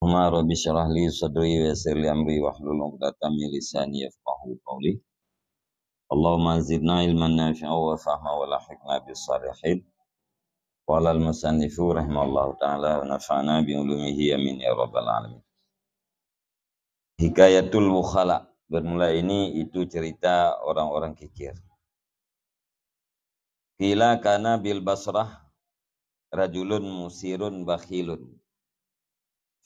Allahumma rabbi syrah li sadri wa yassir li amri wahlul 'uqdatam min lisani yafqahu qawli. Allahumma zidna ilman nafi'a wa fahma wa lahiqna bis salihin. Qala al musannifu rahimallahu taala wa nafa'na bi ulumihi amin ya rabbal alamin. Hikayatul Mukhala bermula ini itu cerita orang-orang kikir. Kila kana bil Basrah rajulun musirun bakhilun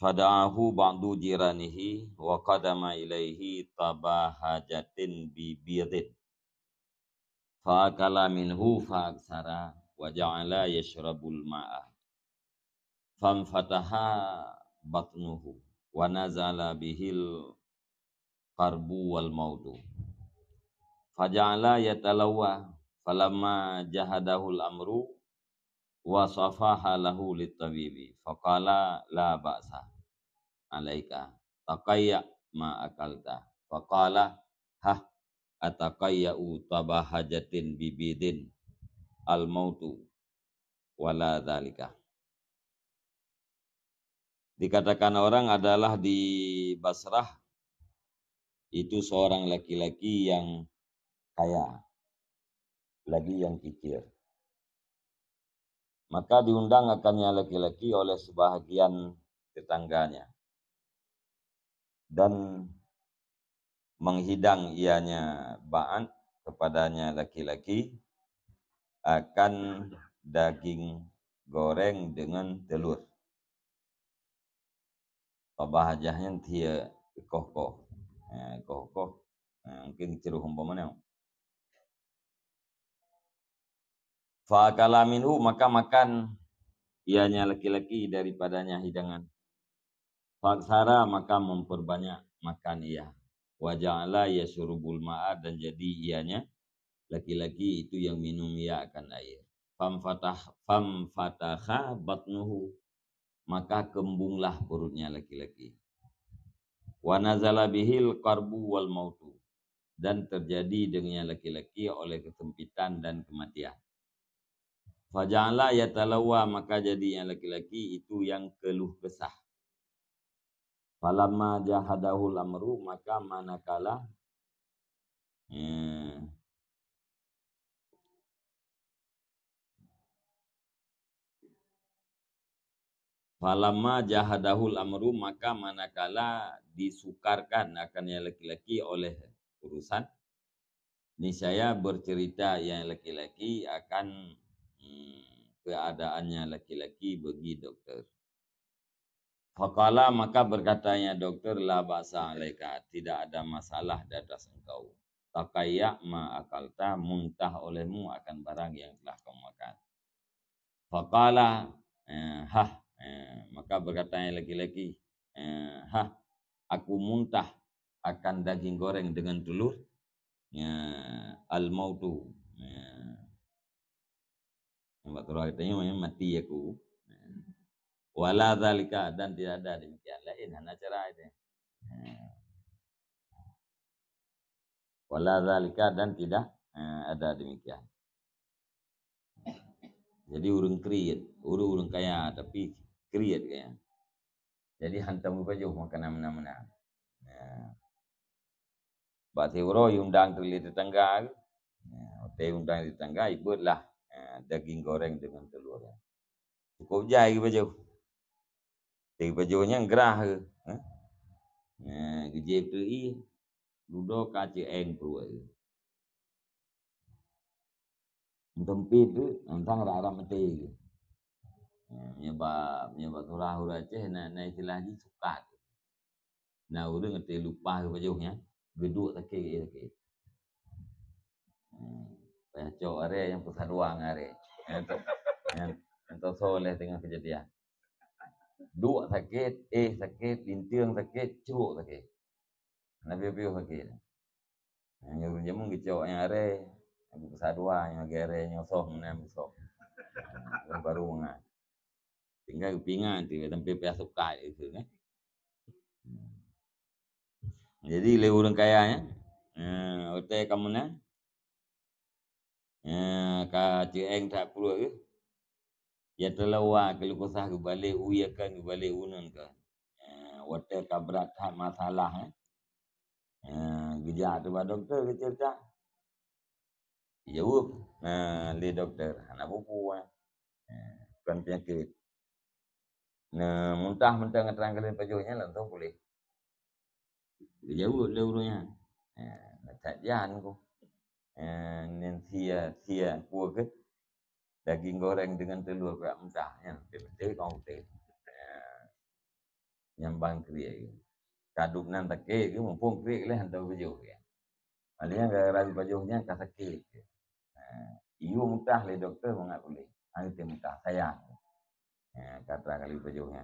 Fada'ahu ba'du jiranihi wa qadama ilaihi tabahajatin bibirin. Fa'akala minhu fa'aksara wa ja'ala yashrabul ma'a. Fanfataha batnuhu wa nazala bihil qarbu wal maudu. Faja'ala yatalawwa falamma jahadahul amru wasafaha lahu litabibi faqala la ba'sa alaika taqayya ma akalta faqala ha ataqayya'u tabahajatin bibidin al mautu wala dhalika dikatakan orang adalah di Basrah itu seorang laki-laki yang kaya lagi yang kikir maka diundang akannya laki-laki oleh sebahagian tetangganya dan menghidang ianya ba'an kepadanya laki-laki akan daging goreng dengan telur. Tabah jahnya dia kokoh. Eh, ha, ha, mungkin ciri hamba mana. Fa kalaminhu maka makan ianya laki-laki daripadanya hidangan Faksara maka memperbanyak makan ia. ia suruh ma'a dan jadi ianya laki-laki itu yang minum ia akan air. Fam fatah fam fataha batnuhu maka kembunglah perutnya laki-laki. Wa karbu bihil wal mautu dan terjadi dengannya laki-laki oleh kesempitan dan kematian. ya yatalawa maka jadinya laki-laki itu yang keluh kesah Falamma jahadahul amru maka manakala hmm. Falamma jahadahul amru maka manakala disukarkan akan yang laki-laki oleh urusan ni saya bercerita yang laki-laki akan hmm, keadaannya laki-laki bagi doktor. Fakala maka berkatanya dokter la basa alaika tidak ada masalah di atas engkau. Takaya ma akalta muntah olehmu akan barang yang telah kau makan. Fakala eh, eh, maka berkatanya laki-laki eh, aku muntah akan daging goreng dengan telur eh, ya, al mautu. Eh, ya. Mbak katanya mati aku. wala zalika dan tidak ada demikian lain hanya cara itu hmm. wala zalika dan tidak eh, ada demikian jadi urung kriet urung urung kaya tapi kriet kaya jadi hantam rupa jauh makanan mana-mana ya. Eh. Bahasa Euro undang terlihat tetangga ya. Teh undang tetangga ibu lah eh, daging goreng dengan telur Cukup jahit rupa jauh tapi pejuangnya gerah ke. Nah, eh? eh, kerja itu i duduk kaca eng keluar. Tempi itu tentang rara mati. Eh, nyeba nyeba turah hura je, na na istilah ni suka. Na hura ngerti lupa ke pejuangnya. Geduk tak ke ke. Pecah cok yang pusat ruang area. Entah entah soleh tengah kejadian dua sakit, eh sakit, lintiang sakit, cubuk sakit. Nabi piu sakit. Yang jauh jemu kecok yang ada, yang besar dua, yang gere, yang soh, yang nam soh. Yang baru mengat. Tinggal kepingan tu, tapi piu sukai itu kan. Eh. Hmm. Jadi lewur orang kaya ya. Hmm, kamu nak? Hmm, kak cik eng tak puluh ke? ya telawa kalau ku sah kembali uya kan kembali unun ke ah, wate kabrat masalah eh gija ah, tu pak doktor ke cerita jawab le doktor anak bubu eh kan penyakit na muntah muntah, ngaterang kalian pajuhnya lah tu boleh jawab ya, le urunya eh tak jangan ku eh nen sia sia ku daging goreng dengan telur kayak mentah ya betul kau teh yang bangkri ya kaduk nan tak ke ke mumpung kri leh hantu baju ya alian gara rabi baju nya ka sakit ke ha. iyo mentah le doktor mengak boleh ai ha, te mentah saya ya ha, kata kali baju nya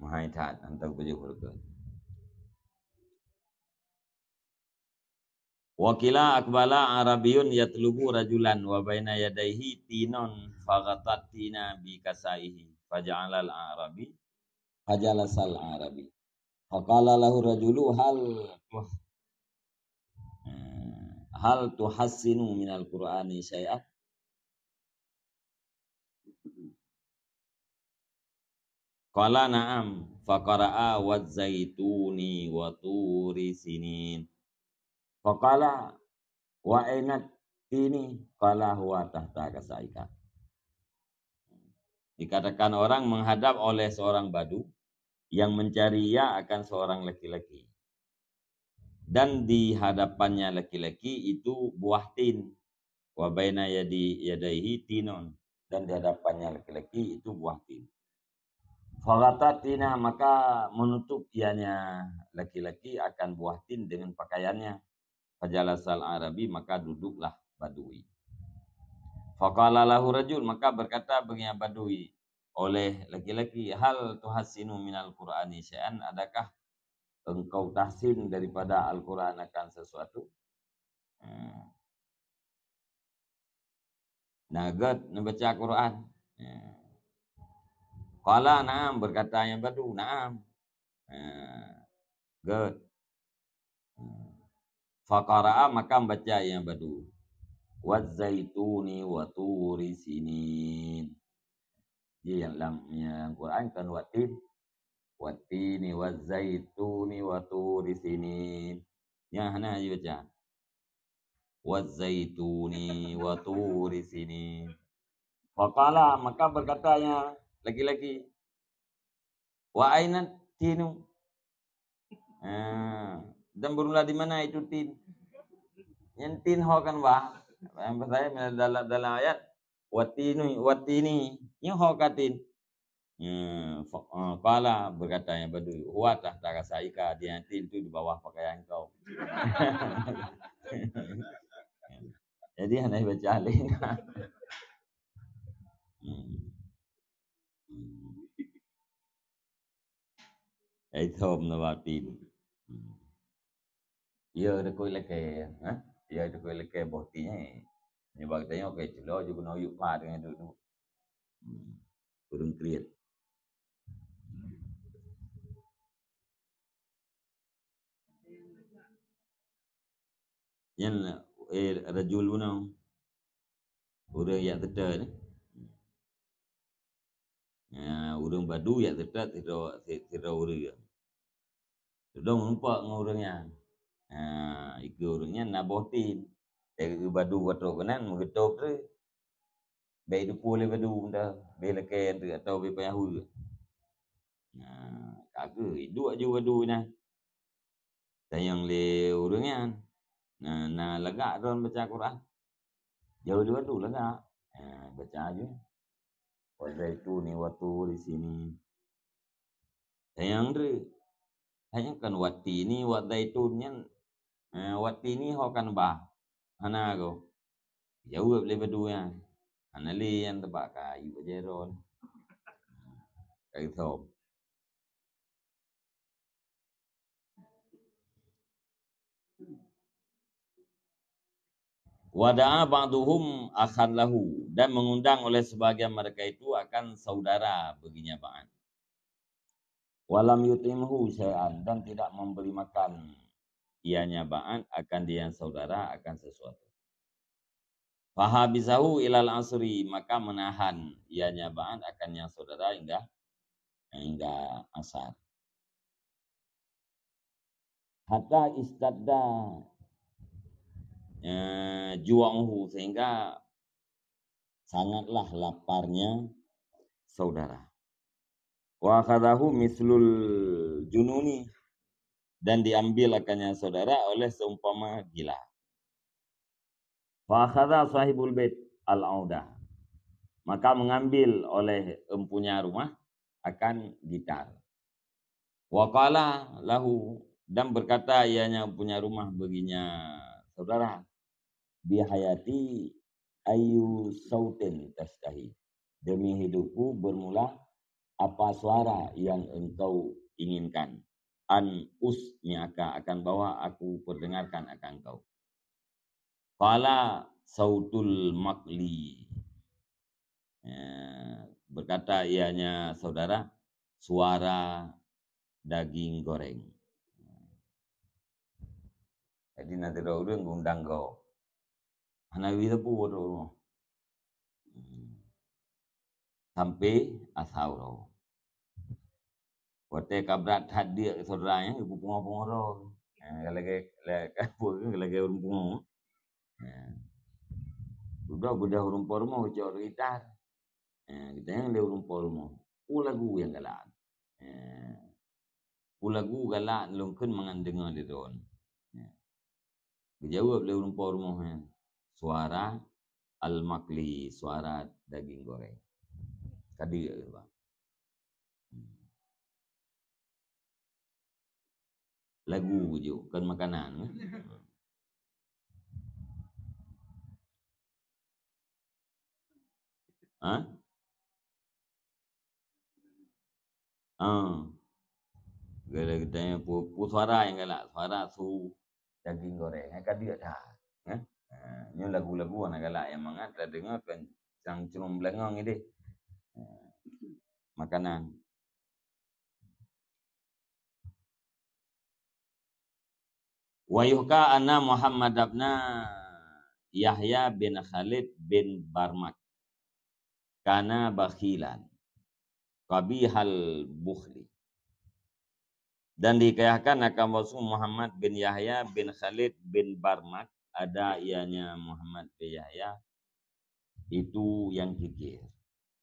mahai tak hantu baju ke Wakila akbala arabiyun yatlubu rajulan wa baina yadaihi tinon faqatat tina bi kasaihi faj'alal arabi fajalasal arabi faqala lahu rajulu hal hmm, hal tuhassinu min Qurani syai'a qala na'am faqara'a wa zaituni wa turi sinin Faqala wa ainat ini qala huwa tahta kasaika. Dikatakan orang menghadap oleh seorang badu yang mencari ia akan seorang laki-laki. Dan di hadapannya laki-laki itu buah tin. Wa baina yadi yadaihi tinon. Dan di hadapannya laki-laki itu buah tin. tina maka menutup ianya laki-laki akan buah tin dengan pakaiannya. Fajalasal Arabi maka duduklah Badui. Fakala lahu rajul maka berkata bagi Badui oleh laki-laki hal tuhasinu minal Qur'ani syai'an adakah engkau tahsin daripada Al-Quran akan sesuatu? Hmm. Nagat membaca Quran. Kala hmm. naam berkata yang badui naam. Hmm. Good. Faqara'a maka membaca yang baru. Wazaituni waturi sinin. ini. yang dalam yang Quran kan watin. Watini wazaituni waturi sinin. Yang mana dia baca? Wazaituni waturi sinin. Fakala maka berkatanya lagi-lagi. Wa ainat tinu? Ah, dan berulah di mana itu tin? yang tin ho kan ba yang saya eh, dalam dalam ayat watini watini yang ho katin hmm pala ah, berkata yang badu huat lah tak rasa ika dia tin tu di bawah pakaian kau jadi hanya baca lain Hmm. Hmm. Hmm. Hmm. Hmm. Hmm. Hmm. Hmm. Ya itu kau lekai botinya. Ini bagi tanya okey celo juga nak yuk pa dengan tu Hmm. Kurun kreat. Yang air eh, ada jul pun tau. yang tetap ni. Ya, ah, urung badu yang tetap tidak tidak ura. Sudah nampak dengan Ha, ah, itu urutnya nabuh tin. Dari badu kata kanan, mengetuk kata. Baik dupu oleh badu dah. Baik lakai yang terkata, baik payahu ke. Ha, ah, kaga, hidup aja badu ni. Sayang le urutnya. Kan. Na, na legak tuan baca Quran. Jauh dia badu legak. Ha, ah, baca aja. Oleh itu ni waktu di sini. Sayang dia. Hanya kan wati ni wadai tu ni Eh, bah, jauh berdua, kau Wadaa lahu dan mengundang oleh sebagian mereka itu akan saudara baginya Ba'an. Walam yutimhu syai'an dan tidak memberi makan ianya ba'an akan dia saudara akan sesuatu. Fahabisahu ilal asri maka menahan ianya ba'an akan yang saudara hingga hingga asar. Hatta istadda eh, juanghu sehingga sangatlah laparnya saudara. Wa kadahu mislul jununi dan diambil akannya saudara oleh seumpama gila. Fakhadha sahibul bait al auda, Maka mengambil oleh empunya rumah akan gitar. Waqala lahu dan berkata ianya punya rumah baginya saudara bihayati ayu sautin tastahi demi hidupku bermula apa suara yang engkau inginkan an usmi akan bawa aku perdengarkan akan kau. Fala sautul makli. Ya, berkata ianya saudara, suara daging goreng. Jadi nanti dah urus ngundang kau. Hanya bila pun bodoh. Hmm. Sampai asal Kota kabrat hadir ke saudaranya ya, ibu pengor orang ha, Kalau ke kapu ke, kalau ke urung pengor. Budak ha. budak urung pormo, cakap orang kita. Ha, kita yang leh urung pormo. Pula gu yang galak. Pula gu galak, lungkun mangan dengar di tuan. Kejawab leh urung pormo Suara al-makli, suara daging goreng. Kadir, bang. lagu je bukan makanan eh? ha ha gara kita yang pu, suara yang galak suara su daging goreng eh, kan dia dah eh? ha ni lagu-lagu nak galak yang mengat, dah dengar kan yang cerum belengong ni deh ha. makanan wa yuhka anna Muhammad abna Yahya bin Khalid bin Barmak kana bakhilan qabihal bukhli dan dikayahkan akan Rasul Muhammad bin Yahya bin Khalid bin Barmak ada ianya Muhammad bin Yahya itu yang kikir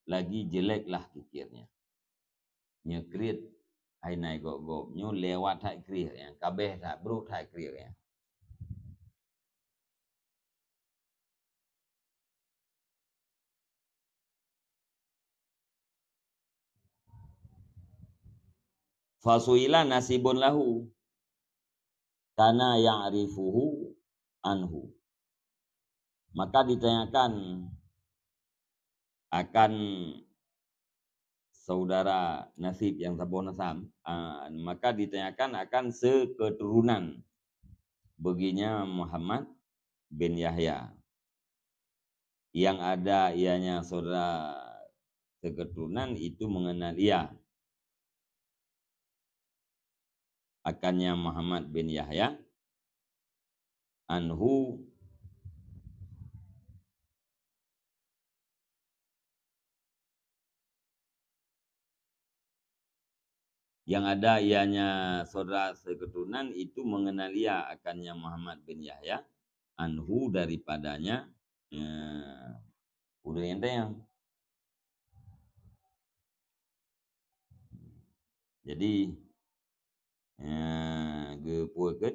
lagi jeleklah kikirnya nyekrit ai nai go go nyu lewat thai kri yang kabeh tha bru thai kri yang fasuila nasibun lahu kana ya'rifuhu anhu maka ditanyakan akan saudara Nasib yang Sabah Nasam, uh, ah, maka ditanyakan akan seketurunan baginya Muhammad bin Yahya. Yang ada ianya saudara seketurunan itu mengenal ia. Akannya Muhammad bin Yahya. Anhu yang ada ianya saudara seketurunan itu mengenali akannya Muhammad bin Yahya anhu daripadanya eh, udah ente yang jadi eh, ya, gepuakan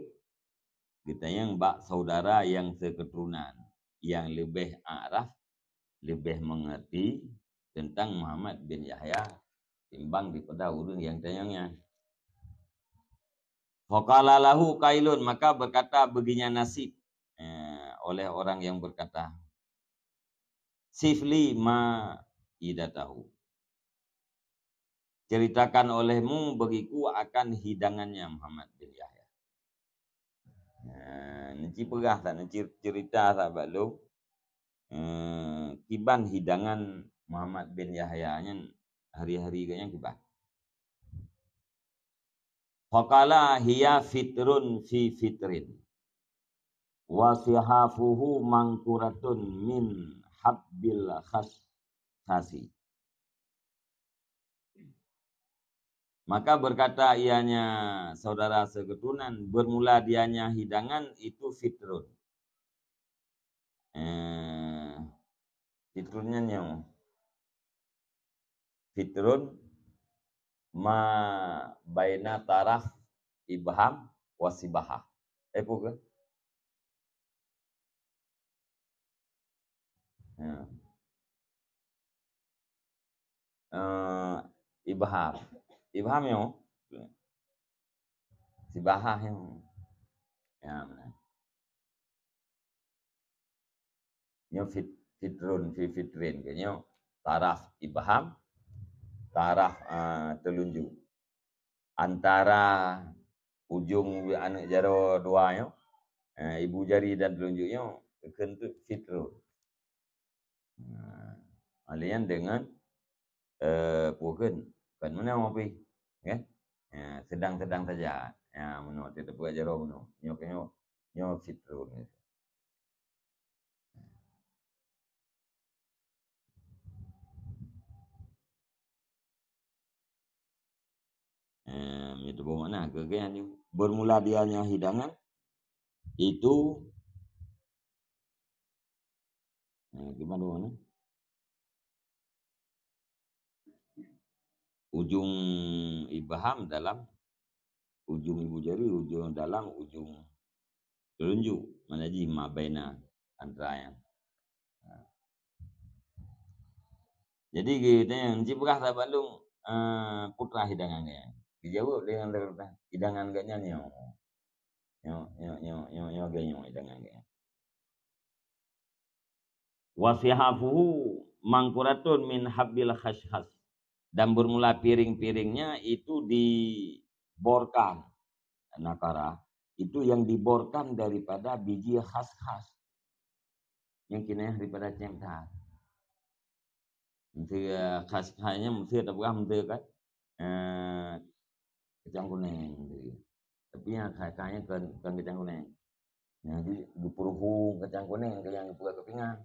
kita yang bak saudara yang seketurunan yang lebih araf lebih mengerti tentang Muhammad bin Yahya di pada ulun yang tanyanya. Fakala lahu kailun maka berkata beginya nasib eh, oleh orang yang berkata sifli ma tidak tahu ceritakan olehmu bagiku akan hidangannya Muhammad bin Yahya. Nah, eh, nanti pegah tak nanti cerita tak baklu hmm, eh, kiban hidangan Muhammad bin Yahya hari-hari kayaknya kita. Fakala hiya fitrun fi fitrin. Wasihafuhu mangkuratun min habbil khas khasi. Maka berkata ianya saudara seketunan, bermula dianya hidangan itu fitrun. Eh, fitrunnya nyamuk fitrun ma baina taraf ibham wasibaha. Eh ke? Ya. Eh, ibham. Ibham yo. Sibaha yo. Ya mana? Nyo fit fitrun fitrin ke nyo taraf ibham taraf uh, ha, telunjuk antara ujung anak jari dua nya ha, uh, ibu jari dan telunjuknya kentut fitru uh, ha, alian dengan uh, e, pukul kan mana mau pergi kan sedang-sedang saja ya uh, menurut itu buat jari menurut nyok nyok nyok fitru ni itu bermakna kekayaan itu. Bermula dianya hidangan itu eh, gimana mana? Ujung ibham dalam ujung ibu jari, ujung dalam, ujung telunjuk mana jadi mabena antara yang. Ha. Jadi kita yang jibrah tak balung uh, ha, putra hidangannya dijawab dengan dengan hidangan ganyan nyo. Nyo nyo nyo nyo nyo ganyo hidangan ganyan. Wasihafuhu mangkuratun min habbil khashhas. Dan bermula piring-piringnya itu diborkan. Nakara. Itu yang diborkan daripada biji khas-khas. Yang kini eh, daripada cengkar. Mesti eh, khas-khasnya mesti tak berah. Mesti kan. Eh, kacang kuning. Tapi yang kaya-kaya bukan kacang kuning. Jadi di dupurhu kacang kuning ke yang dipukul ke pinggang.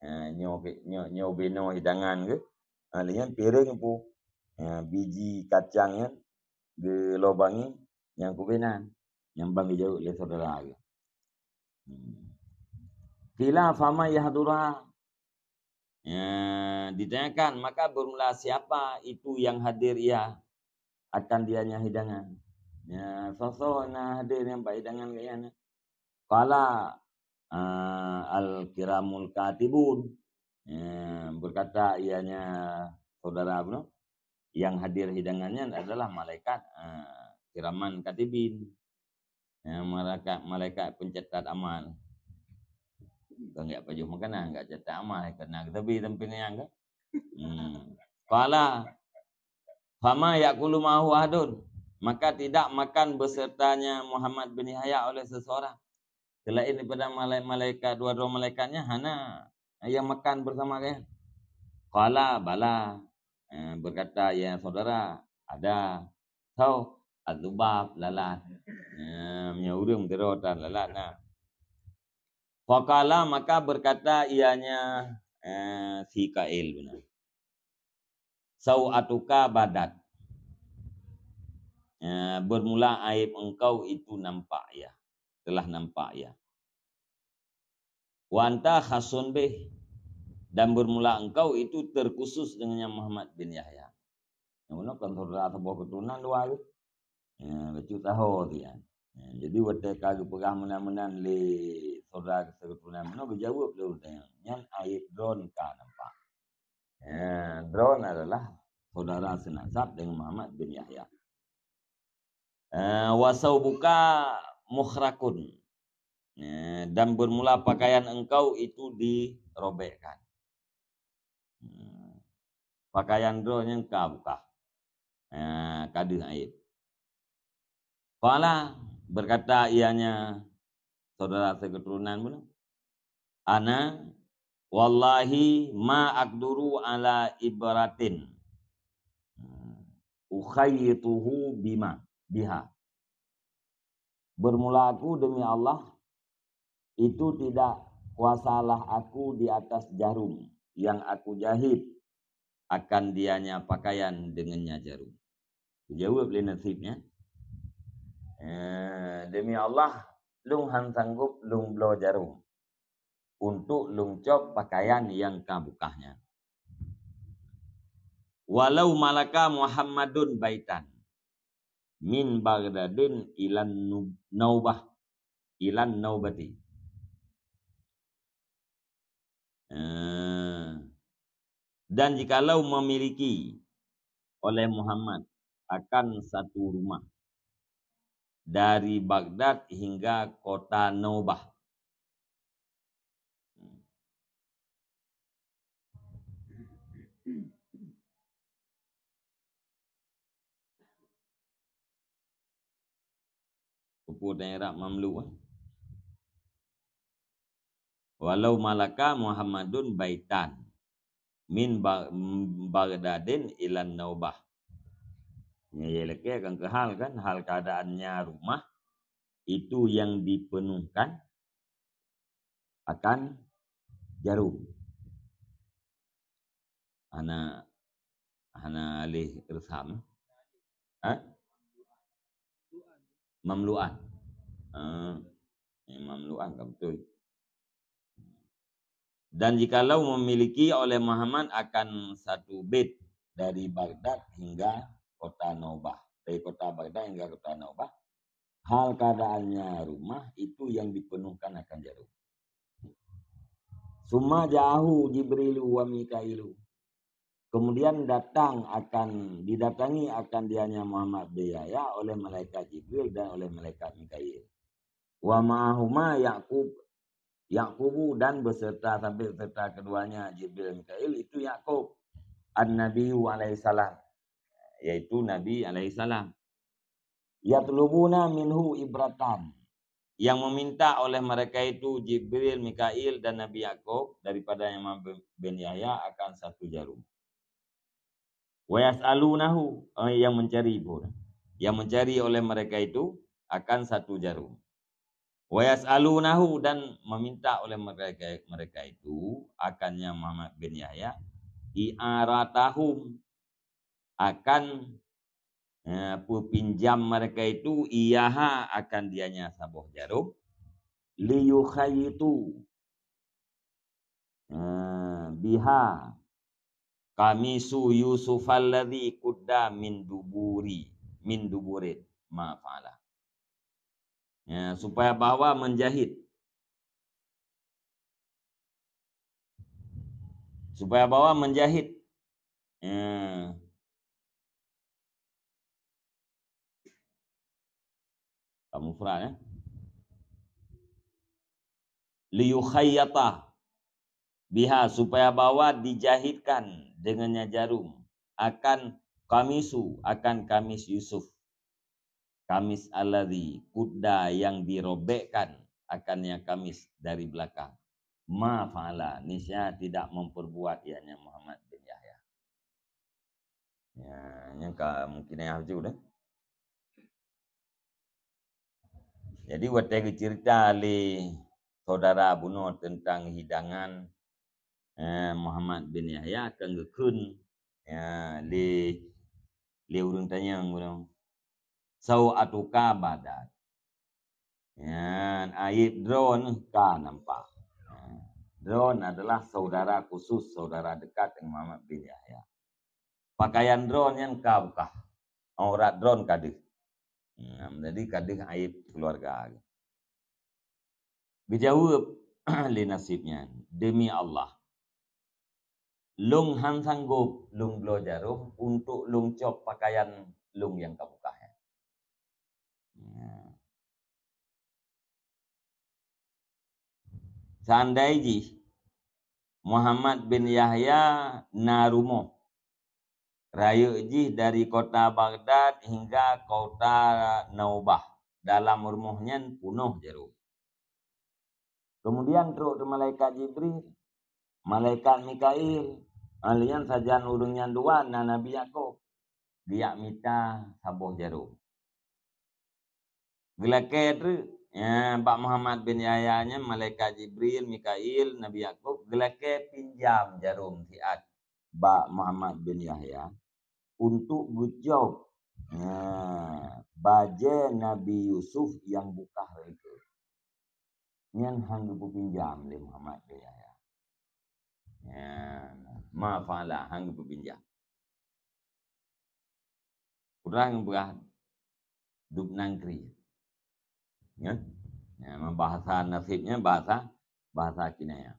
Ha, nyo, nyo, nyo beno hidangan ke. Alinya ha, piring pun. Ya, ha, biji kacang ya, di lubang ini yang kubinan yang bagi jauh oleh saudara ya. Hmm. Kila fama yahdura ya, ditanyakan maka bermula siapa itu yang hadir ya akan dianya hidangan. Ya, soso nah hadir yang baik dengan ke yana. Qala uh, al-kiramul katibun. Ya, berkata ianya saudara Abno yang hadir hidangannya adalah malaikat uh, kiraman katibin. Ya, malaikat malaikat pencetak amal. Kau nggak baju makanan, nggak cetak amal kena ketepi tempinya enggak. Hmm. Qala Fama yakulu mahu ahadun. Maka tidak makan bersertanya Muhammad bin Hayat oleh seseorang. Selain daripada malaikat, dua-dua malaikatnya, Hana yang makan bersama kalian. Kala bala eh, berkata ya saudara ada tau azubab lalat eh, ya urum dirotan lalat nah fakala maka berkata ianya eh, benar Sau sawatuka badat. Ya, bermula aib engkau itu nampak ya. Telah nampak ya. Wanta khasun bih. Dan bermula engkau itu terkhusus dengan Muhammad bin Yahya. Yang mana kan surat sebuah keturunan dua itu. Ya, baca tahu dia. Ya. Ya, jadi, waktu kaki pegah menang-menang le surat keturunan mana berjawab dia. Yang aib dron kan nampak. Eh, drone adalah saudara senasab dengan Muhammad bin Yahya. Eh, wasau buka mukhrakun. Eh, dan bermula pakaian engkau itu dirobekkan. Hmm. Pakaian drone yang kau buka. Kadir air. Fala berkata ianya saudara seketurunan pun. Ana Wallahi ma akduru ala ibratin. Ukhayituhu bima biha. Bermula aku demi Allah itu tidak kuasalah aku di atas jarum yang aku jahit akan dianya pakaian dengannya jarum. Jawab lena sipnya. Eh, demi Allah, lung han sanggup lung blow jarum. untuk lungcop pakaian yang kabukahnya. Walau malaka Muhammadun baitan min Baghdadin ilan naubah ilan naubati. Eh, dan jikalau memiliki oleh Muhammad akan satu rumah dari Baghdad hingga kota Naubah Singapura dan Iraq Mamlu eh. Walau malaka Muhammadun baitan min bagdadin ilan naubah. Ya ya leke akan kehal kan hal keadaannya rumah itu yang dipenuhkan akan jarum. Ana ana alih irsam. Ha? Mamluan. Eh, eh, mamluah enggak betul. Dan jikalau memiliki oleh Muhammad akan satu bit dari Baghdad hingga kota Naubah. Dari kota Baghdad hingga kota Naubah. Hal keadaannya rumah itu yang dipenuhkan akan jarum. Suma jahu Jibrilu wa Mikailu. Kemudian datang akan didatangi akan dianya Muhammad Biyaya oleh malaikat Jibril dan oleh malaikat Mikail. wa ma'ahuma Ya'qub Ya'qubu dan beserta sampai beserta keduanya Jibril Mikail itu Ya'qub An-Nabi alaihi salam yaitu Nabi alaihi salam Yatlubuna minhu ibratan yang meminta oleh mereka itu Jibril, Mikail dan Nabi Yakub daripada yang bin Yahya akan satu jarum. Wa yas'alunahu eh, yang mencari pun. Yang mencari oleh mereka itu akan satu jarum. Wayasalunahu dan meminta oleh mereka mereka itu akannya Muhammad bin Yahya iaratahum akan eh, ya, pinjam mereka itu iyaha akan dianya saboh jarum liyukhayitu eh, biha kami su Yusuf alladhi kudda min duburi min duburit ya, supaya bawa menjahit supaya bawa menjahit ya. kamu mufrad ya liyukhayyata biha supaya bawa dijahitkan dengannya jarum akan kamisu akan kamis Yusuf Kamis aladi kuda yang dirobekkan akan yang kamis dari belakang. Ma fa'ala. Nisya tidak memperbuat ianya Muhammad bin Yahya. Ya, yang ka, mungkin yang haju dah. Jadi waktu saya cerita oleh saudara bunuh tentang hidangan eh, Muhammad bin Yahya akan kekun ya, li li urung tanya bunuh sawatuka badat. Yan, ayat drone ka nampak. Ya, drone adalah saudara khusus, saudara dekat yang mama bin Yahya. Pakaian drone yang ka buka. Aurat drone kadih. Ya, jadi kadih ayat keluarga. Dijawab le nasibnya. Demi Allah. Lung han sanggup lung belajar untuk lung cop pakaian lung yang kamu Ya. Sandaiji Muhammad bin Yahya Narumo Rayuji dari kota Baghdad hingga kota Naubah dalam rumahnya penuh jeru. Kemudian terus malaikat Jibril, malaikat Mikail, alian sajian urungnya dua na Nabi Yakub. Dia minta sabuh jeruk. gelakai tu ya Pak Muhammad bin Yahya malaikat Jibril Mikail Nabi Yakub gelakai pinjam jarum tiat Pak Muhammad bin Yahya untuk bujuk ya eh, baje Nabi Yusuf yang buka itu yang hang dipinjam pinjam di Muhammad bin Yahya ya mafala hang dipinjam kurang berah dup nangkri ya. ya bahasa nasibnya bahasa bahasa Cina ya.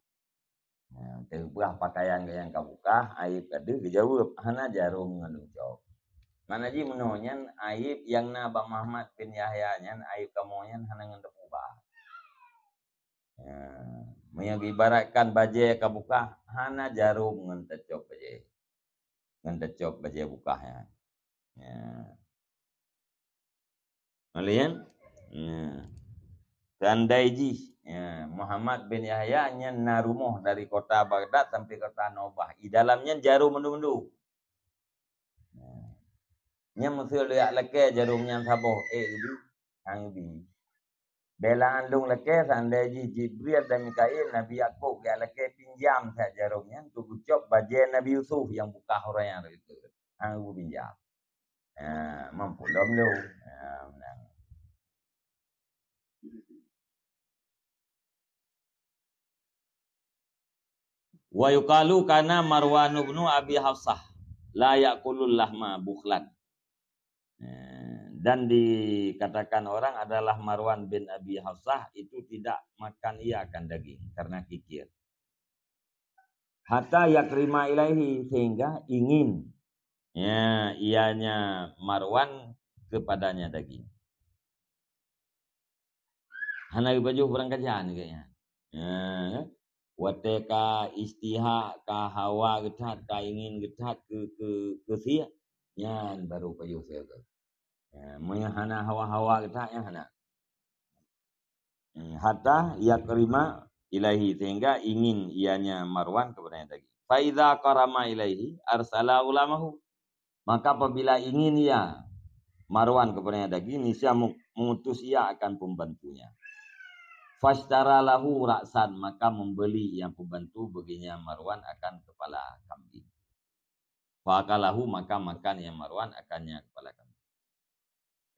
Ya, pakaian ke yang kabuka, aib kada kejawab, hana jarum ngalujok. Mana ji menonyan aib yang na Abang Muhammad bin Yahya nyan aib kamonyan hana ngendep uba. Ya, menyibaratkan baje kabuka, hana jarum ngentecok baje. Ngentecok baje buka ya. Ya. Kalian, Ya. Tandai ji. Ya. Muhammad bin Yahya nya narumuh dari kota Baghdad sampai kota Nobah. Di dalamnya jarum mendu-mendu. Nya musuh dia jarum yang sabuh. Eh, ibu. Hang ibu. Bela andung leke sandai Jibril dan Mikail Nabi Yaakob. Dia leke pinjam sehat jarumnya. Untuk ucap bajian Nabi Yusuf yang buka huraian itu. Hang ibu pinjam. Ya, mampu lom lu. Wa yukalu kana Marwan bin Abi Hafsah la yakulul lahma bukhlan. Dan dikatakan orang adalah Marwan bin Abi Hafsah itu tidak makan ia akan daging karena kikir. Hatta yakrima ilaihi sehingga ingin ya ianya Marwan kepadanya daging. Hanabi baju berangkat jalan kayaknya. Ya, kan? wateka istihak ka hawa getat ka ingin getat ke ke ke sia nyan baru payu sia ke ya moya hana hawa-hawa getat ya hana ya, hatta ia terima ilahi sehingga ingin ianya marwan kepada yang tadi faiza karama ilahi arsala ulamahu maka apabila ingin ia marwan kepada yang tadi nisa mengutus ia akan pembantunya Fashtara lahu raksan. Maka membeli yang pembantu baginya Marwan akan kepala kambing. Fakalahu maka makan yang Marwan akannya kepala kambing.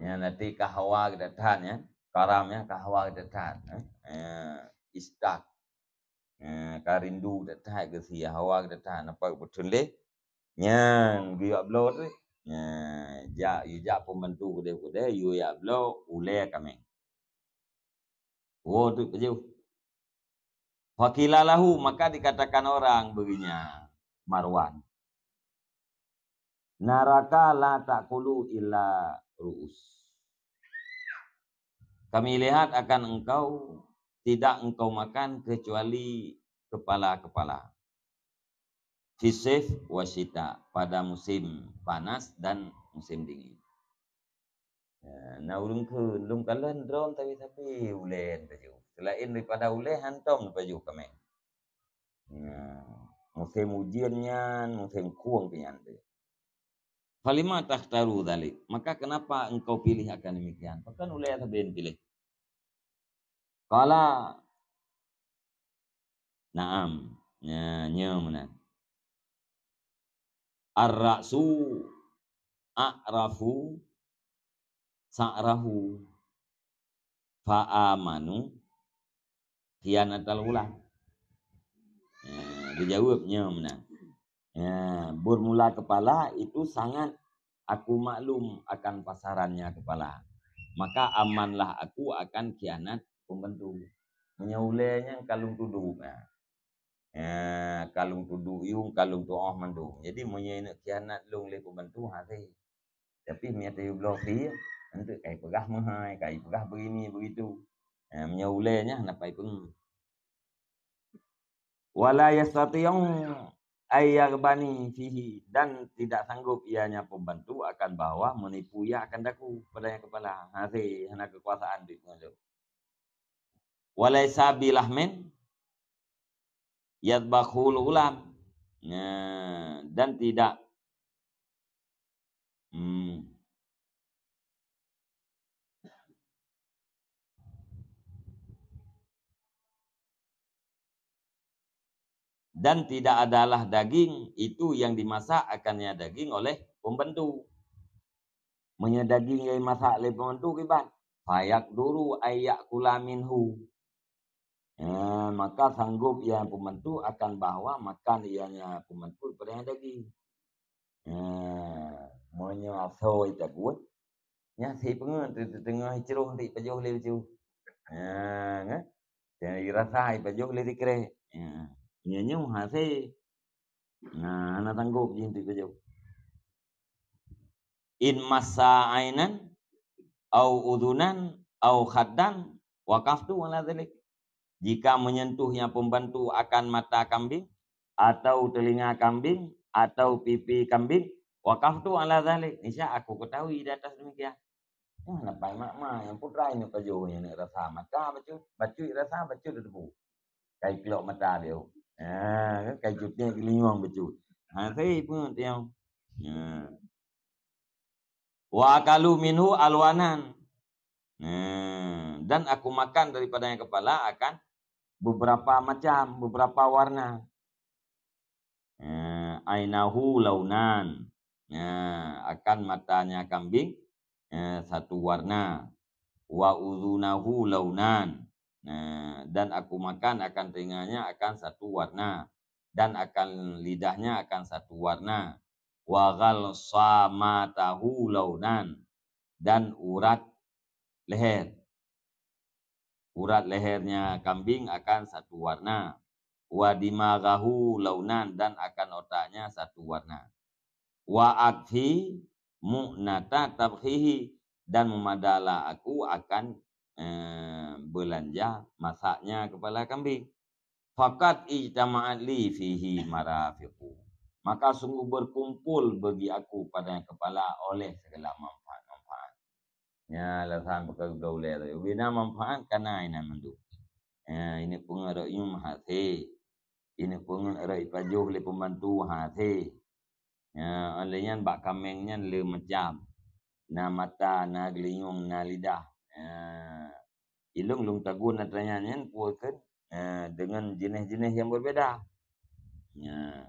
Ya, nanti kahwa kedatan ya. Karam ya, kahwa kedatan. Eh, istak. Eh, karindu kedatan ke si hawa kedatan. Apa betul leh? Nyang, dia blok ni. Ya, ya, ya, ya, ya pembantu kedai-kedai, ya blok, ulai kambing. Waduh jauh. Fakilalahu maka dikatakan orang berinya Marwan. Naraka la takulu illa ru'us. Kami lihat akan engkau tidak engkau makan kecuali kepala-kepala. Fisif wasita pada musim panas dan musim dingin. Eh, na urung ke lum kalen drone tapi tapi uleh baju selain daripada ulen hantam baju kami nah musim ujiannya musim kuang kian. tu tak tahtaru dalik maka kenapa engkau pilih akan demikian bukan uleh ada ben pilih kala naam nya nya mana ar-rasu a'rafu sa'rahu fa'amanu khianat al-ula. Ya, dia jawabnya mana? Ya, bermula kepala itu sangat aku maklum akan pasarannya kepala. Maka amanlah aku akan kianat pembentu. Menyaulainya kalung tuduh. Ya. Ya, kalung tuduh yung, kalung tuah mandu. Jadi, menyaulainya kianat lung lepuk bentu hari. Tapi, miyata yublah Nanti kai pegah mahai, kai pegah begini begitu. Eh, punya ulainya, lah, pun. Wala yastati yang ayar bani fihi dan tidak sanggup ianya pembantu akan bawa menipu ia akan daku pada yang kepala. Hasil, hana kekuasaan di pengajuk. Walai men lahmin yadbakhul ulam ha, dan tidak hmm, dan tidak adalah daging itu yang dimasak akannya daging oleh pembantu. menyedaging daging yang dimasak oleh pembantu kibat. Fayak duru ayak kula minhu. Ya, maka sanggup yang pembantu akan bahwa makan ianya pembantu pada yang daging. Ya, Menya aso itu buat Ya, si pengen tengah ceruh di pejuh lebih ceruh. Ya, kan? Jadi rasa pejuh lebih kere. Ya. Ya nyu hafe. Nah, ana tanggung jintik kerja. In masa ainan au udunan au khaddan wa kaftu wala dhalik. Jika menyentuhnya pembantu akan mata kambing atau telinga kambing atau pipi kambing wa kaftu ala dhalik. Insya aku ketahui di atas demikian. Yang lepas mak mak yang putra ini kajuh yang rasa mata baca baca rasa baca dia tepuk. Kayak kelok mata dia. Ha, kan cuti yang kelimang betul. Ha, saya pun tengok. Ha. Wa akalu minhu alwanan. Ha. Dan aku makan daripada yang kepala akan beberapa macam, beberapa warna. Ha. Ainahu launan. Ha. Akan matanya kambing ha. satu warna. Wa uzunahu launan. Nah, dan aku makan akan telinganya akan satu warna dan akan lidahnya akan satu warna. Wagal sama tahu launan dan urat leher. Urat lehernya kambing akan satu warna. Wadimagahu launan dan akan otaknya satu warna. Wa akhi mu'nata tabkhihi dan memadala aku akan Eh, belanja masaknya kepala kambing. Fakat ijtama'at li fihi marafiqu. Maka sungguh berkumpul bagi aku pada kepala oleh segala manfaat-manfaat. Ya la sam ka gaule ro. Bina manfaat kana ina mandu. Ya ini pengaruh yum hati. Ini pengaruh ipajuh le pembantu hati. Ya alenya bak kamengnya le macam. Na mata, na gelinyung, na lidah. Ya, ilung lung tagun antaranya nyen puakeun dengan jenis-jenis yang berbeda. Ya.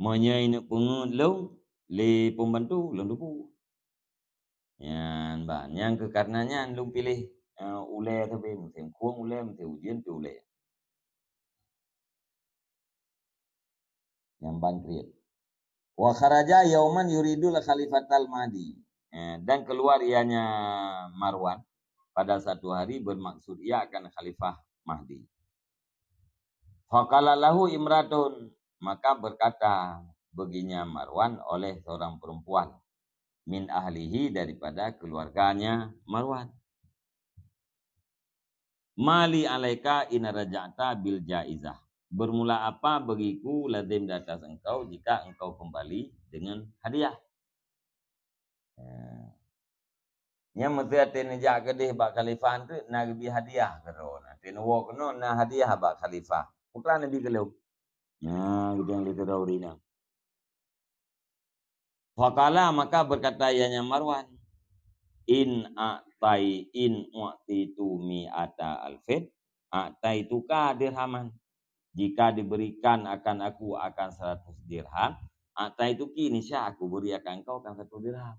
Manya ini pengut lung li pembantu lung dupu. Yang ban yang kekarenanya lung pilih uh, eh, ule tapi musim kuang ule musim ujian tu ule. Yang bangkrut. Wa kharaja yauman yuridul khalifatal mahdi. Eh, dan keluar ianya Marwan. pada satu hari bermaksud ia akan khalifah Mahdi. Fakala lahu imratun, maka berkata beginya Marwan oleh seorang perempuan min ahlihi daripada keluarganya Marwan. Mali alaika inarajata bil jaizah. Bermula apa bagiku ladim di atas engkau jika engkau kembali dengan hadiah. Ya Yang mesti ada ni jaga gedih bak khalifah tu nak bagi hadiah ke rona. Tin wo kena nak hadiah bak khalifah. Putra Nabi keluh. Nah, gedih yang kita tahu rina. Fakala maka berkata yang Marwan. In a'tai in wakti tu mi ata alfit. A'tai tu ka dirhaman. Jika diberikan akan aku akan seratus dirham. A'tai tu kini syah aku beri akan kau akan seratus dirham.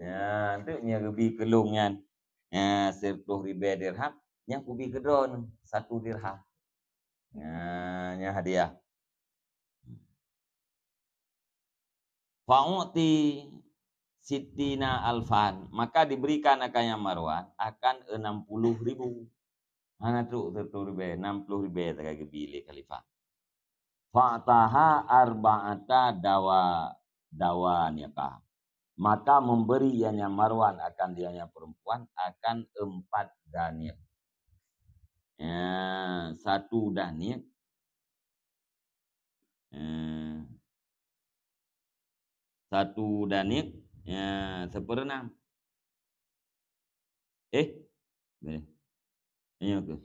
Ya, tu nya lebih kelung kan. Ya, 10 ribu dirham, nya kubi kedon satu dirham. Ya, nya hadiah. Fa'uti sitina alfan, maka diberikan akannya marwan akan enam puluh ribu. Mana tu 10 ribu, 60 ribu tak kaya bilik khalifah. Fa'taha arba'ata dawa dawa niyakah. Ya, maka memberi ianya marwan akan dianya perempuan akan empat daniel. Ya, satu daniel. Ya, satu daniel. Ya, seperenam. Eh, boleh. Ini aku.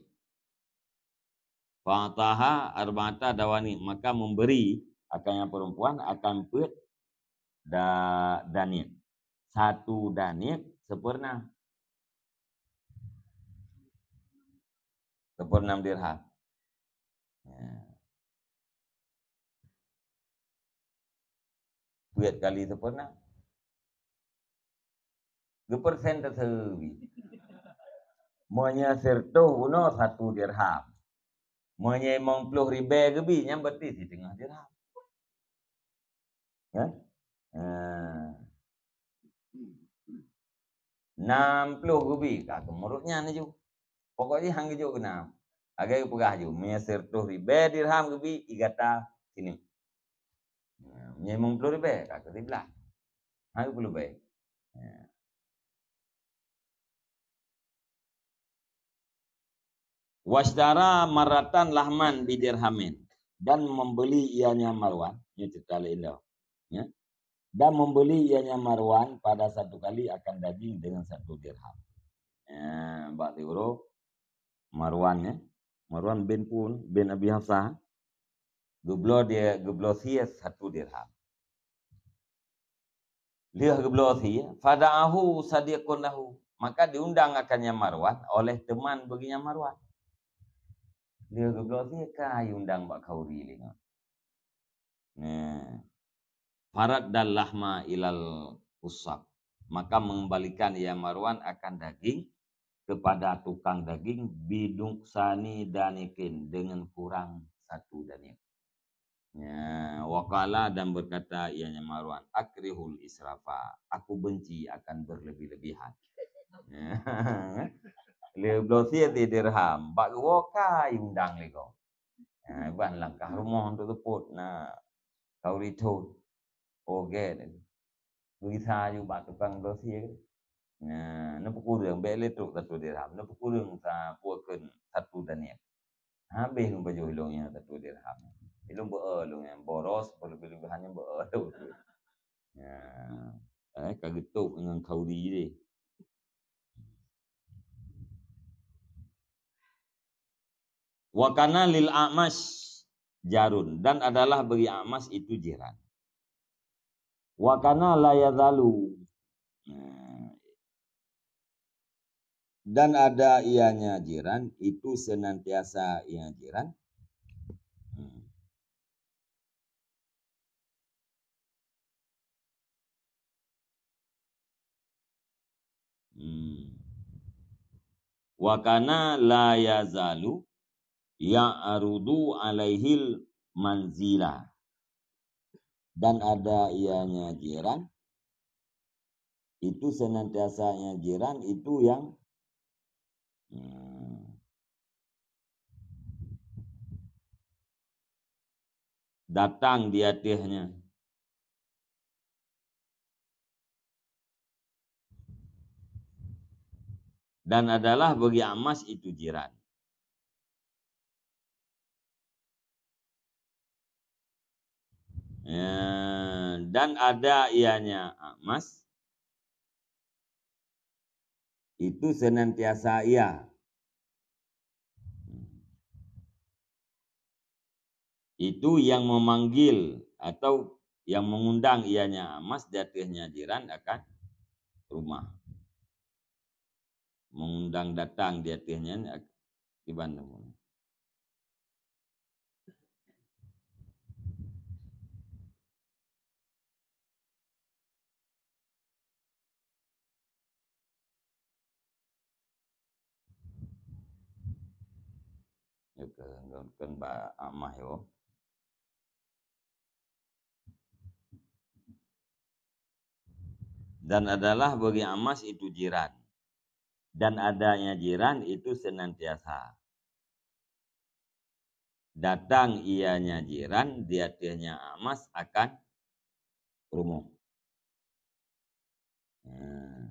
Fataha armata dawani maka memberi akan yang perempuan akan empat da danik satu danik sempurna sempurna dirham Buat ya. kali sempurna Dua persen tersebut Menyertuh uno satu dirham Menyemong puluh ribe kebi Yang berarti di tengah dirham Ya? Yeah? Ah. enam puluh gubi kata murutnya ni juga pokoknya hangi juga kena agak pegah juga menyesir tuh ribe dirham gubi igata sini menyemung ah, puluh ribe kata di belah hang puluh ribe ah. Wasdara maratan lahman bidirhamin dan membeli ianya marwan. Ini cerita lain Ya dan membeli ianya Marwan pada satu kali akan daging dengan satu dirham. Ya, Mbak Tiro, Marwan ya. Marwan bin Pun, bin Abi Hafsah. Gublo dia, gublo siya satu dirham. Dia gublo siya. Fada'ahu sadiqunahu. Maka diundang akannya Marwan oleh teman baginya Marwan. Dia gublo siya kaya undang Mbak Kauri. Nah. Farad dan lahma ilal usab. Maka mengembalikan ya Marwan akan daging kepada tukang daging bidung sani danikin dengan kurang satu danik. Ya, wakala dan berkata ya Marwan akrihul israfa. Aku benci akan berlebih-lebihan. Ya. Lebih di dirham. Bak wakai undang lego. Ya, bukan langkah rumah untuk teput. Nah, kau ritu. โอเคเลยวิชาอยู่บัตรฟังตัวเสียงนะนับกูเรื่องเบลตุกตัดตัวเดือดรับนับกูเรื่องตาปวดขึ้นตัดตัวเดือดเนี่ยฮะเบลุ่มประโยชน์ลงเนี่ยตัดตัวเดือดรับไอ้ลุ่มเบอร์ลงเนี่ยบอรอสบริบูรณ์หันยังเบอร์ลงเนี่ยเอ้ยกระดุกตุกเงินเขาดีดิวะกานะลิลอามัชจารุนดันอดัลลอฮ์บริอามัชอิตุจิรัน Wakana layadalu. Dan ada ianya jiran, itu senantiasa ianya jiran. Hmm. Wakana la yazalu ya arudu alaihil manzila dan ada ianya jiran itu senantiasanya jiran itu yang hmm. datang di hatinya dan adalah bagi amas itu jiran Ya, dan ada ianya emas ah, itu senantiasa ia. Itu yang memanggil atau yang mengundang ianya emas ah, datangnya jiran akan rumah. Mengundang datang datangnya ah, di Bandung. Nuhunkan Mbak Amah yo. Dan adalah bagi amas itu jiran. Dan adanya jiran itu senantiasa. Datang ianya jiran, diatinya amas akan rumung. Nah,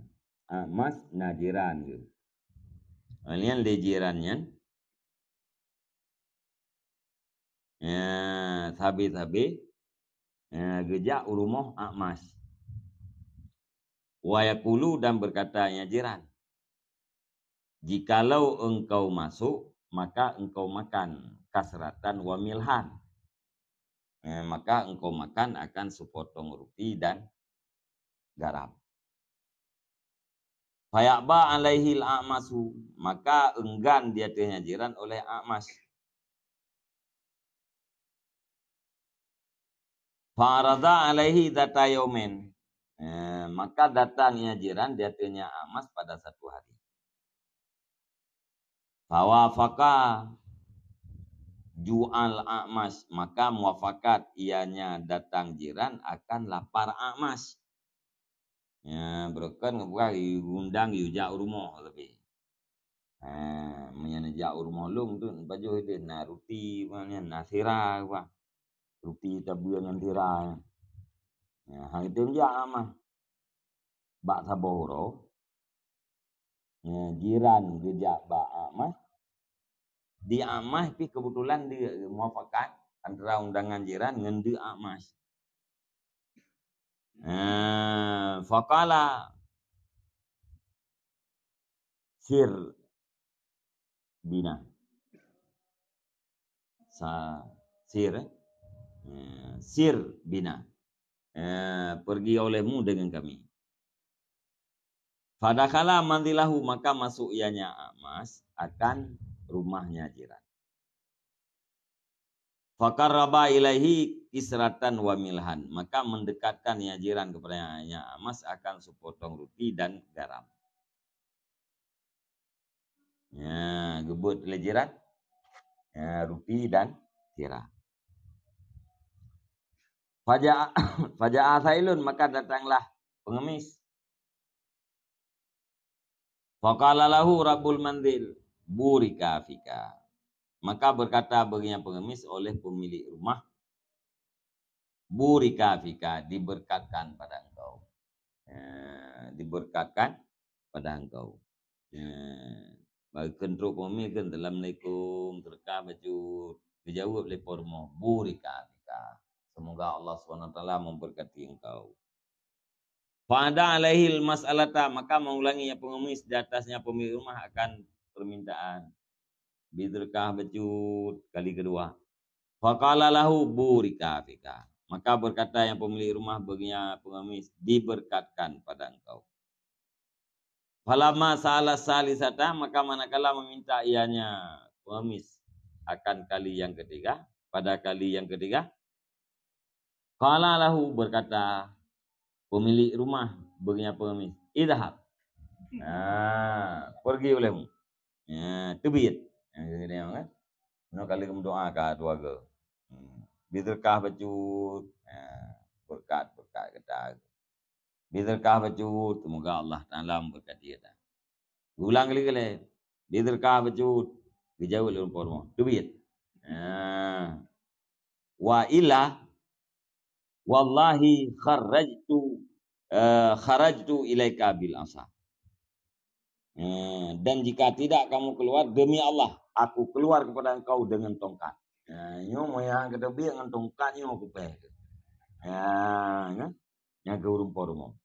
amas najiran. Kalian lejirannya. Eh, sabi-sabi eh, gejak urumoh akmas. Wayakulu dan berkata ya jiran. Jikalau engkau masuk, maka engkau makan kasratan wa milhan. Eh, maka engkau makan akan sepotong rupi dan garam. Fayakba alaihil Akmasu Maka enggan dia tuhnya jiran oleh a'mas. Farada alaihi datayomen. Eh, maka datangnya jiran datanya Amas pada satu hari. fakah ju'al Amas maka muafakat ianya datang jiran akan lapar Amas. Ya, broken ngebuka diundang yujak rumah lebih. Eh, menyana lom tu baju itu na roti nasira Rupi tabu yang tirai. Ya, hang itu dia lama. Bak sabah Ya, jiran gejak bak amah. Di amah pi kebetulan di muafakat antara undangan jiran dengan di amah. Eh, ya, fakala sir bina. Sa sir eh? Eh, sir bina eh, pergi olehmu dengan kami Fadakala mandilahu maka masuk ianya Amas akan rumahnya jiran. Fakaraba ilahi kisratan wa milhan. Maka mendekatkan ya jiran kepadanya Amas akan sepotong roti dan garam. Ya, gebut oleh Ya, rupi dan kira. Faja'a asailun maka datanglah pengemis. Faqala lahu rabbul mandil burika fika. Maka berkata baginya pengemis oleh pemilik rumah burika fika diberkatkan pada engkau. Ya, diberkatkan pada engkau. Ya, bagi kentro pemilik kan dalam naikum baju dijawab oleh pormo burika fika. Semoga Allah SWT memberkati engkau. Fa'ada alaihil mas'alata, maka mengulanginya pengemis di atasnya pemilik rumah akan permintaan. Bidrkah becut, kali kedua. Faqala lahu burika fika. Maka berkata yang pemilik rumah baginya pengemis, diberkatkan pada engkau. Falama salah salisata, maka manakala meminta ianya pengemis akan kali yang ketiga, pada kali yang ketiga, Fala lahu berkata pemilik rumah baginya pengemis. Idhab. Ah, pergi olehmu. Ya, tebit. Ini yang kan. No kali kamu doa ke tua ke. Hmm. Bidrakah bacut. Ha, berkat, berkat kata. Bidrakah bacut. Semoga Allah Ta'ala berkati kata. Gulang kali kali. Bidrakah bacut. Kejauh lelum porno. Tebit. Ha. Wa ilah wallahi kharajtu uh, eh, kharajtu ilaika bil asa hmm, dan jika tidak kamu keluar demi Allah aku keluar kepada engkau dengan tongkat eh, nyu moyang kada bi dengan tongkat nyu aku pe ya nya ke rumpo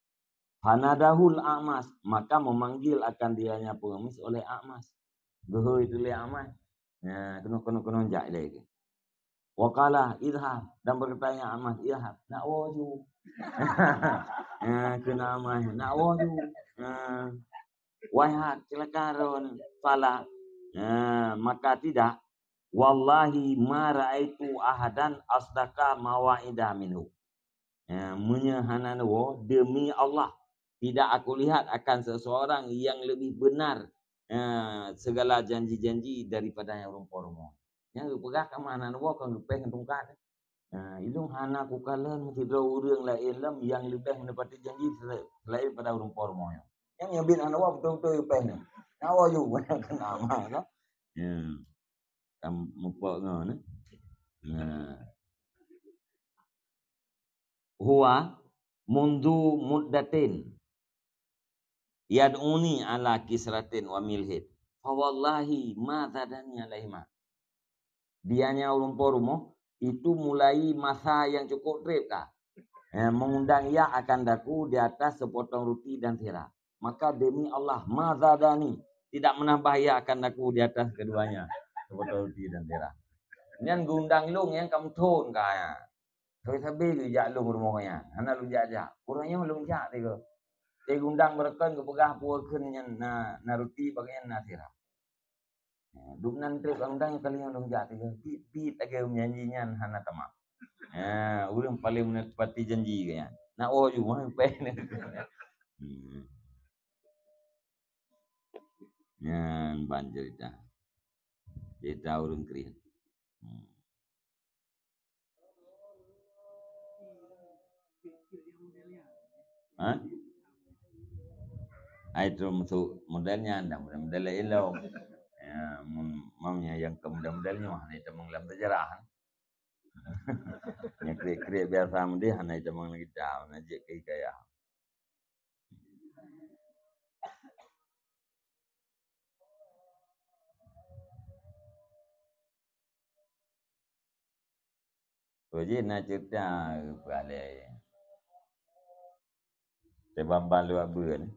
Hanadahul amas maka memanggil akan dianya pengemis oleh amas itu le amas ya kena kena kena jak dia itu Wakala idhab dan bertanya amat idhab nak waju. ya, ha, kena nak waju. Ha. Wahat celakaron pala ha, maka tidak. Wallahi mara itu ahadan asdaka mawaida minhu. Ya, menyahanan wo demi Allah tidak aku lihat akan seseorang yang lebih benar segala janji-janji daripada yang rumpur yang ke pegak ke mana nubuah kan ke pegang tungkat. itu hana ku kalan sidra urang la ilam yang lebih mendapat janji selain pada urang formo yang. Yang yang bin anwa betul-betul yu pen. Nawa yu kena ama ka. Ya. Kam mupak ngau ne. Nah. mundu muddatin yad'uni ala kisratin wa milhid. Fa wallahi ma zadani alaihi Dianya lumpur rumah itu mulai masa yang cukup trip Eh, mengundang ia akan daku di atas sepotong roti dan sirah. Maka demi Allah mazadani tidak menambah ia akan daku di atas keduanya sepotong roti dan sirah. Ini yang gundang lung yang kamu tahu, kaya. ya? Sebab itu jak lung rumahnya. Hanya lu jak ya? Kurangnya belum jak tiga. Tiga gundang berkon kepegah puakan yang na, na roti bagian na sirah. Ya, duk nan trip undang kali yang dong jati bit bit age menyanyinya hana tama. Ha urang paling menepati janji ke nya. Na oh ju mah pe. Hmm. Ya ban cerita. Cerita urang kri. Hmm. Ha? Ai tu modelnya anda, modelnya elok mam nya yang kemudam dal ni mah ni tamang lam tajarah ni kre kre biasa am dia hanai tamang lagi dah na je kai kaya Jadi nak cerita eh, balai. Tebam balu abu ni.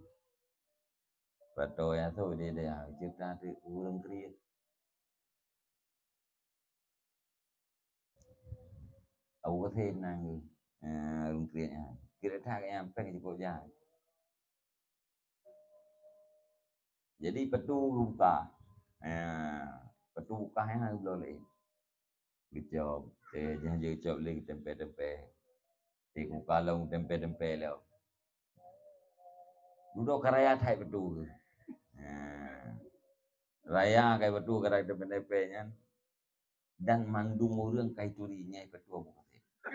Patoya thôi để để hàng chiếc ta thì uống kia Ấu có thêm nàng rung kia nhà Kia đã thang em phanh cho cô dài Jadi petu rupa petu kahai hai boleh Gejab Jangan gejab lagi tempe-tempe Tengok kalung tempe-tempe lah Duduk karaya thai petu Raya eh, kai betul kada ada penepenya. Dan mandu murung kai turinya kai betul buku.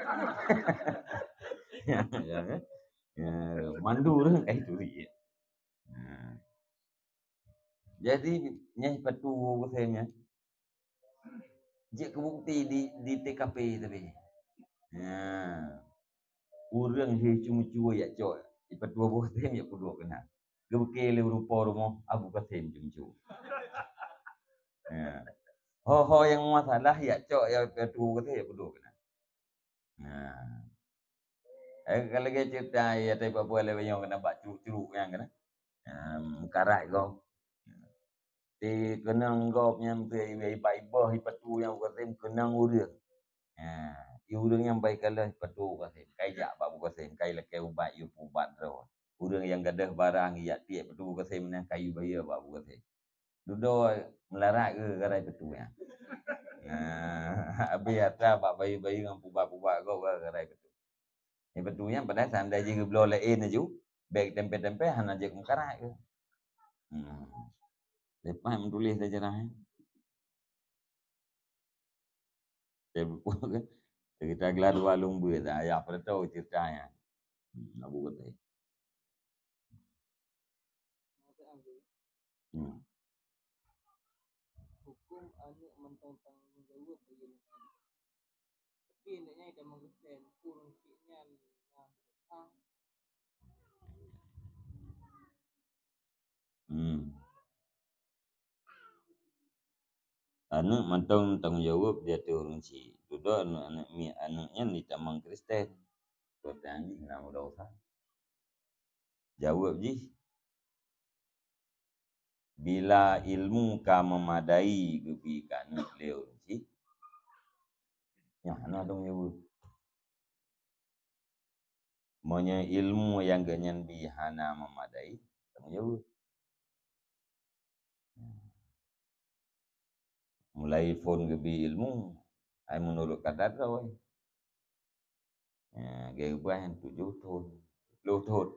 Ya, ya, ya, ya, mandu murung kai turi. Ya. ya. Jadi nya petu kesemnya. Jek bukti di di TKP tapi. Ha. Urang he cuma cuma ya cok. Ipat dua buah tem ya kudua kena. Lukil rupa rumah Abu Qasim Jumju. Ha. Ho yang masalah ya cok ya petu kata ya bodoh kena. Ha. Eh kalau ke cerita ya tai apa boleh banyak kena bak curu-curu yang kena. Ha mukarat go. Ti kena ngop yang tu ai bai boh ipatu yang Qasim kena urang. Ha. Iurang yang baik kalau patu Qasim. Kai jak Abu Qasim kai lekai ubat yu ubat roh. Orang yang gadah barang yang tiap petua ke saya menang kayu bayar buat buka saya. Duduk melarat ke karai petua ya. Ah, habis atas buat bayu-bayu dengan pubak-pubak kau ke karai petua. Ini petua yang pada sandai jika belah lain je. Baik tempe-tempe hanya je kemukarak ke. Hmm. Lepas eh. yang menulis saja lah. Saya berpura ke. Kita gelar walung buat. Ayah pada tahu ceritanya. Nak buka saya. Hmm. Hukum anak mentang-tang jawab bagi mungkin. Tapi hendaknya kurung sikitnya lah Anak hmm. mantong tanggungjawab dia tu orang si. Duduk anak anak mi anaknya di taman Kristen. Kau tanya nama dosa. Jawab Ji bila ilmu ka memadai gupi ka ni leo ji nah na dong yu Manya ilmu yang ganyan bihana memadai sama ibu. mulai phone ke ilmu ai menurut kata tu oi ya ge tujuh tahun lutut. tahun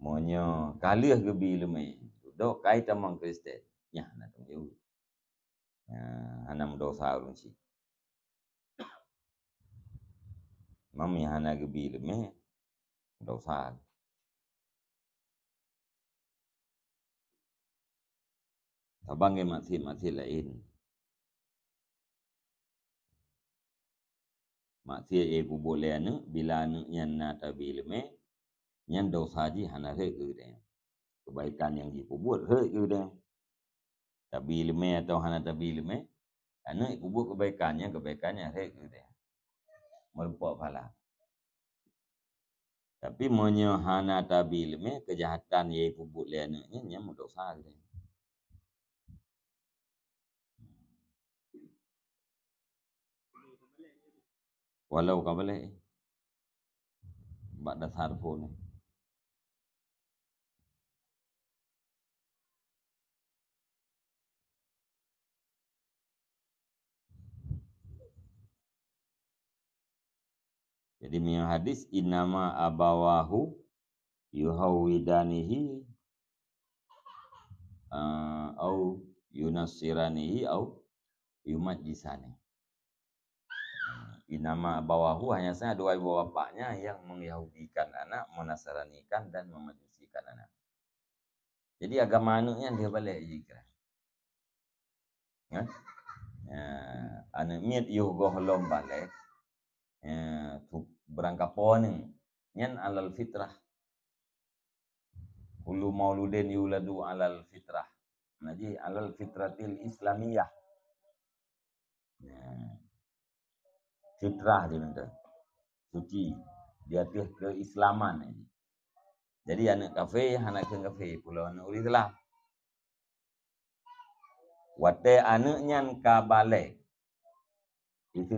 Monyo kalah ke bila mai. Dok kait amang Kristen. Ya nak tu. Ya ah, hanam dosa urun si. Mam ya hanak ke Dosa. Abang ke masih masih lain. Masih ego boleh anu bila anu yang nak tabil mai yang dosa ji hana hek ke Kebaikan yang ji kubut hek ke dia. Tapi lima atau hana tapi lima. Hana kubut kebaikannya, kebaikannya hek ke dia. Merupak pahala. Tapi menyo hana tabi lima kejahatan ye kubut le anaknya nya mudok sale. Walau kabale. Bak dasar pun. Eh. Jadi minyak hadis inama abawahu yuhawidanihi uh, au uh, yunasiranihi au yumajisani. Inama abawahu hanya saya dua ibu bapaknya yang mengyahudikan anak, menasaranikan dan memadisikan anak. Jadi agama anaknya dia balik jika. Ya. Ya. Anak mit yuhgoh lom balik. Ya berangkaponeng nyan alal fitrah ulu mauludin yuladu alal fitrah jadi alal fitratil islamiyah ya. fitrah je nanti suci dia atas keislaman ini. jadi anak kafe anak ke kafe pulau anak uri Wate anaknya nyan kabale. Itu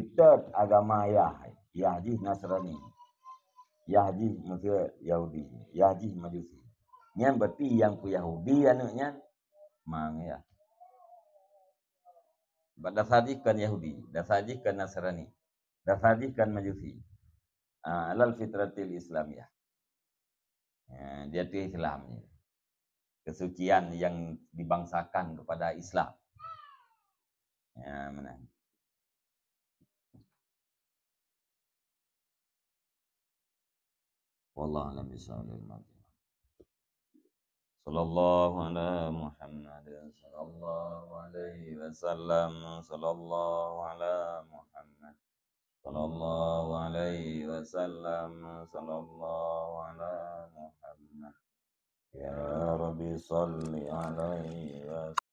agama ayah. Yahdi Nasrani. Yahdi maksudnya Yahudi. Yahdi Majusi. Yang berarti yang ku Yahudi anaknya. Mang ya. Dasadikan Yahudi. Dasadikan Nasrani. Dasadikan Majusi. Ah, alal fitratil Islam ya. ya dia tu Islam. Kesucian yang dibangsakan kepada Islam. Ya, menang. والله لم يسأل المدينة صلى الله على محمد صلى الله عليه وسلم صلى الله على محمد صلى الله عليه وسلم صلى الله على محمد يا ربي صل عليه وسلم